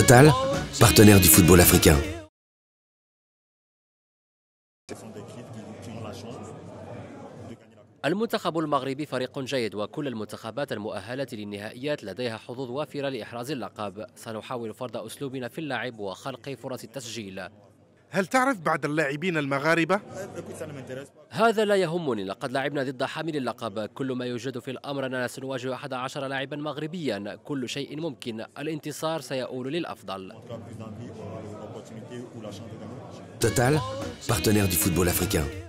Total, partenaire du football africain. المنتخب المغربي فريق جيد وكل المنتخبات المؤهلة للنهائيات لديها حظوظ وافرة لإحراز اللقب سنحاول فرض أسلوبنا في اللعب وخلق فرص التسجيل هل تعرف بعض اللاعبين المغاربة؟ هذا لا يهمني لقد لعبنا ضد حامل اللقب كل ما يوجد في الأمر أننا سنواجه 11 لاعبا مغربيا كل شيء ممكن الانتصار سيؤول للأفضل Total, partenaire du football africain.